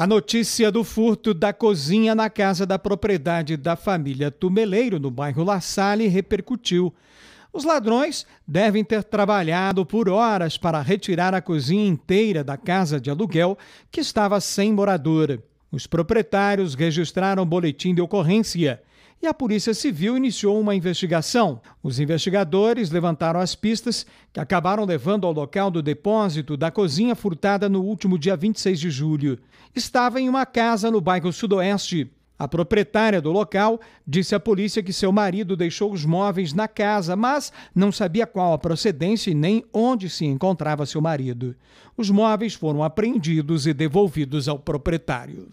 A notícia do furto da cozinha na casa da propriedade da família Tumeleiro, no bairro La Salle, repercutiu. Os ladrões devem ter trabalhado por horas para retirar a cozinha inteira da casa de aluguel, que estava sem moradora. Os proprietários registraram boletim de ocorrência e a Polícia Civil iniciou uma investigação. Os investigadores levantaram as pistas que acabaram levando ao local do depósito da cozinha furtada no último dia 26 de julho. Estava em uma casa no bairro Sudoeste. A proprietária do local disse à polícia que seu marido deixou os móveis na casa, mas não sabia qual a procedência e nem onde se encontrava seu marido. Os móveis foram apreendidos e devolvidos ao proprietário.